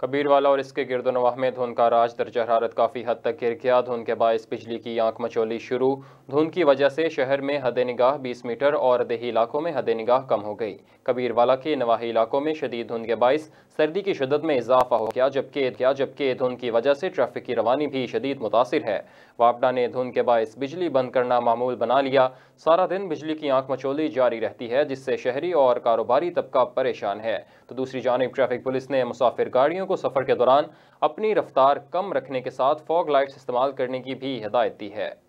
कबीरवाला और इसके गिरद नवाह में धुंध का राज दर्ज हरारत काफ़ी हद तक गिर गया धुंध के बायस बिजली की आंख मचोली शुरू धुंध की वजह से शहर में हद निगाह बीस मीटर और दही इलाकों में हद निगाह कम हो गई कबीरवाला के नवाही इलाकों में शदीद धुंध के बायस सर्दी की शदत में इजाफा हो गया जबकि क्या जबकि धुंध की वजह से ट्रैफिक की रवानी भी शदीद मुतासर है वापडा ने धुंध के बायस बिजली बंद करना मामूल बना लिया सारा दिन बिजली की आंख मचोली जारी रहती है जिससे शहरी और कारोबारी तबका परेशान है तो दूसरी जानब ट्रैफिक पुलिस ने मुसाफिर गाड़ियों यात्रियों को सफ़र के दौरान अपनी रफ्तार कम रखने के साथ फॉग लाइट्स इस्तेमाल करने की भी हिदायत दी है